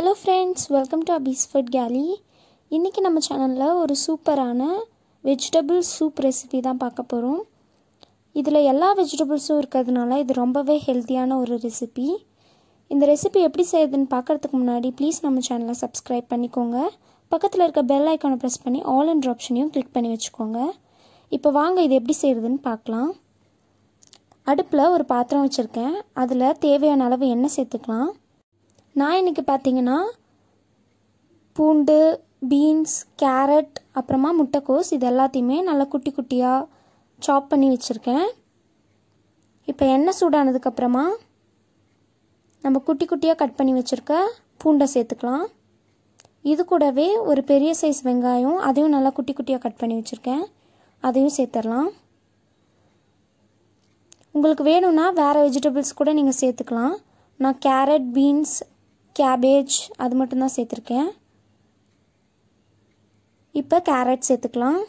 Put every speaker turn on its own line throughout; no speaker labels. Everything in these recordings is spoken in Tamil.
ஹலோ ஃப்ரெண்ட்ஸ் வெல்கம் டு அபீஸ் ஃபுட் கேலி இன்றைக்கி நம்ம சேனலில் ஒரு சூப்பரான வெஜிடபிள் சூப் ரெசிபி தான் பார்க்க போகிறோம் இதில் எல்லா வெஜிடபிள்ஸும் இருக்கிறதுனால இது ரொம்பவே ஹெல்த்தியான ஒரு ரெசிபி இந்த ரெசிபி எப்படி செய்யுதுன்னு பார்க்குறதுக்கு முன்னாடி ப்ளீஸ் நம்ம சேனலை சப்ஸ்கிரைப் பண்ணிக்கோங்க பக்கத்தில் இருக்க பெல் ஐக்கானை ப்ரெஸ் பண்ணி ஆல் அண்ட் ஆப்ஷனையும் கிளிக் பண்ணி வச்சுக்கோங்க இப்போ வாங்க இது எப்படி செய்கிறதுன்னு பார்க்கலாம் அடுப்பில் ஒரு பாத்திரம் வச்சுருக்கேன் அதில் தேவையான அளவு எண்ணெய் சேர்த்துக்கலாம் நான் இன்னைக்கு பார்த்தீங்கன்னா பூண்டு பீன்ஸ் கேரட் அப்புறமா முட்டைக்கோஸ் இது எல்லாத்தையுமே நல்லா குட்டி குட்டியாக சாப் பண்ணி வச்சுருக்கேன் இப்போ எண்ணெய் சூடானதுக்கப்புறமா நம்ம குட்டி குட்டியாக கட் பண்ணி வச்சுருக்க பூண்டை சேர்த்துக்கலாம் இது கூடவே ஒரு பெரிய சைஸ் வெங்காயம் அதையும் நல்லா குட்டி குட்டியாக கட் பண்ணி வச்சுருக்கேன் அதையும் சேர்த்துடலாம் உங்களுக்கு வேணும்னா வேறு வெஜிடபிள்ஸ் கூட நீங்கள் சேர்த்துக்கலாம் நான் கேரட் பீன்ஸ் கேபேஜ் அது மட்டும்தான் சேர்த்துருக்கேன் இப்போ கேரட் சேர்த்துக்கலாம்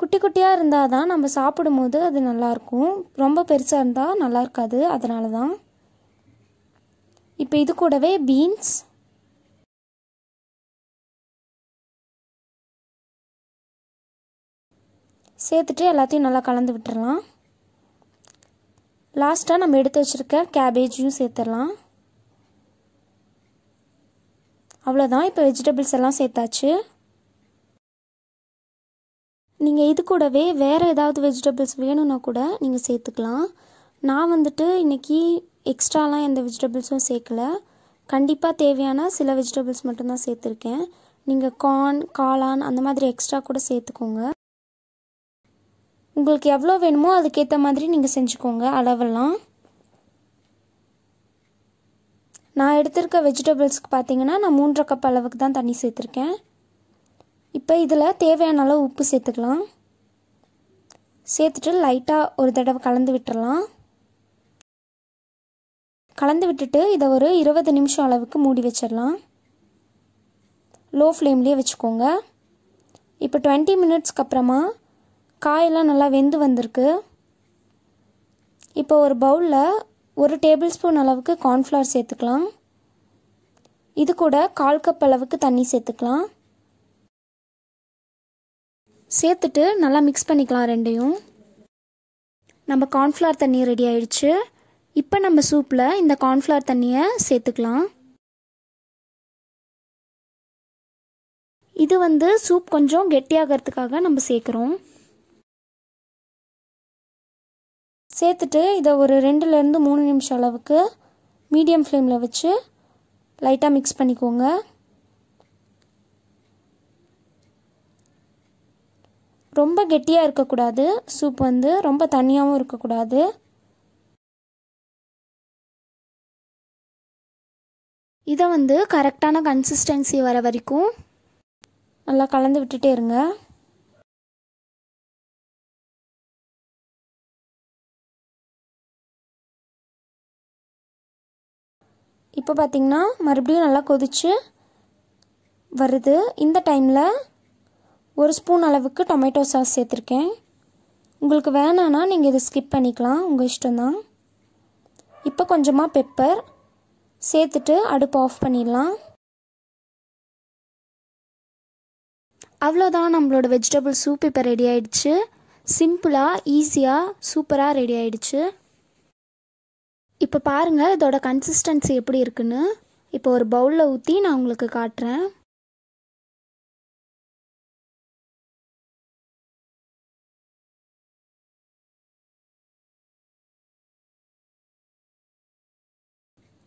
குட்டி குட்டியாக இருந்தால் தான் நம்ம சாப்பிடும் போது அது நல்லாயிருக்கும் ரொம்ப பெருசாக இருந்தால் நல்லா இருக்காது அதனால தான் இப்போ இது கூடவே பீன்ஸ் சேர்த்துட்டு எல்லாத்தையும் நல்லா கலந்து விட்டுறலாம் லாஸ்ட்டாக நம்ம எடுத்து வச்சுருக்க கேபேஜையும் சேர்த்துடலாம் அவ்வளோதான் இப்போ வெஜிடபிள்ஸ் எல்லாம் சேர்த்தாச்சு நீங்கள் இது கூடவே வேறு ஏதாவது வெஜிடபிள்ஸ் வேணும்னா கூட நீங்கள் சேர்த்துக்கலாம் நான் வந்துட்டு இன்றைக்கி எக்ஸ்ட்ராலாம் எந்த வெஜிடபிள்ஸும் சேர்க்கலை கண்டிப்பாக தேவையான சில வெஜிடபிள்ஸ் மட்டும்தான் சேர்த்துருக்கேன் நீங்கள் கார்ன் காளான் அந்த மாதிரி எக்ஸ்ட்ரா கூட சேர்த்துக்கோங்க உங்களுக்கு எவ்வளோ வேணுமோ அதுக்கேற்ற மாதிரி நீங்கள் செஞ்சுக்கோங்க அளவெல்லாம் நான் எடுத்திருக்க வெஜிடபிள்ஸ்க்கு பார்த்தீங்கன்னா நான் மூன்றரை கப் அளவுக்கு தான் தண்ணி சேர்த்துருக்கேன் இப்போ இதில் தேவையான அளவு உப்பு சேர்த்துக்கலாம் சேர்த்துட்டு லைட்டாக ஒரு தடவை கலந்து விட்டுறலாம் கலந்து விட்டுட்டு இதை ஒரு இருபது நிமிஷம் அளவுக்கு மூடி வச்சிடலாம் லோ ஃப்ளேம்லேயே வச்சுக்கோங்க இப்போ டுவெண்ட்டி மினிட்ஸ்க்கு அப்புறமா காயெல்லாம் நல்லா வெந்து வந்திருக்கு இப்போ ஒரு பவுலில் ஒரு டேபிள் ஸ்பூன் அளவுக்கு கார்ன்ஃப்ளவர் சேர்த்துக்கலாம் இது கூட கால் கப் அளவுக்கு தண்ணி சேர்த்துக்கலாம் சேர்த்துட்டு நல்லா மிக்ஸ் பண்ணிக்கலாம் ரெண்டையும் நம்ம கார்ன்ஃப்ளவர் தண்ணி ரெடி ஆயிடுச்சு இப்போ நம்ம சூப்பில் இந்த கார்ன்ஃப்ளவர் தண்ணியை
சேர்த்துக்கலாம் இது வந்து
சூப் கொஞ்சம் கெட்டியாகிறதுக்காக நம்ம சேர்க்குறோம் சேர்த்துட்டு இதை ஒரு ரெண்டுலேருந்து மூணு நிமிஷம் அளவுக்கு மீடியம் ஃப்ளேமில் வச்சு லைட்டாக மிக்ஸ் பண்ணிக்கோங்க ரொம்ப கெட்டியாக இருக்கக்கூடாது சூப் வந்து ரொம்ப
தண்ணியாகவும் இருக்கக்கூடாது இதை வந்து கரெக்டான கன்சிஸ்டன்சி வர வரைக்கும் நல்லா கலந்து விட்டுட்டே இருங்க
இப்போ பார்த்திங்கன்னா மறுபடியும் நல்லா கொதித்து வருது இந்த டைமில் ஒரு ஸ்பூன் அளவுக்கு டொமேட்டோ சாஸ் சேர்த்துருக்கேன் உங்களுக்கு வேணான்னா நீங்கள் இதை ஸ்கிப் பண்ணிக்கலாம் உங்கள் இஷ்டம்தான் இப்போ கொஞ்சமாக பெப்பர் சேர்த்துட்டு அடுப்பு ஆஃப் பண்ணிடலாம் அவ்வளோதான் நம்மளோட வெஜிடபிள் சூப் இப்போ ரெடி ஆயிடுச்சு சிம்பிளாக ஈஸியாக சூப்பராக ரெடி ஆயிடுச்சு இப்போ பாருங்கள் இதோட கன்சிஸ்டன்சி எப்படி இருக்குன்னு இப்போ ஒரு பவுலில் ஊற்றி நான் உங்களுக்கு காட்டுறேன்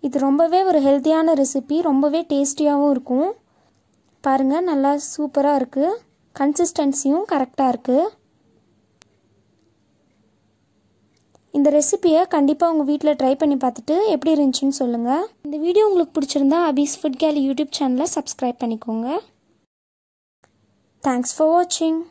இது ரொம்பவே ஒரு ஹெல்த்தியான ரெசிபி ரொம்பவே டேஸ்டியாகவும் இருக்கும் பாருங்கள் நல்லா சூப்பராக இருக்குது கன்சிஸ்டன்சியும் கரெக்டாக இருக்குது இந்த ரெசிபியை கண்டிப்பாக உங்கள் வீட்டில் ட்ரை பண்ணி பார்த்துட்டு எப்படி இருந்துச்சுன்னு சொல்லுங்கள் இந்த வீடியோ உங்களுக்கு பிடிச்சிருந்தா அபீஸ் ஃபுட் கேலி யூடியூப் சேனலை சப்ஸ்கிரைப் பண்ணிக்கோங்க
தேங்க்ஸ் ஃபார் வாட்சிங்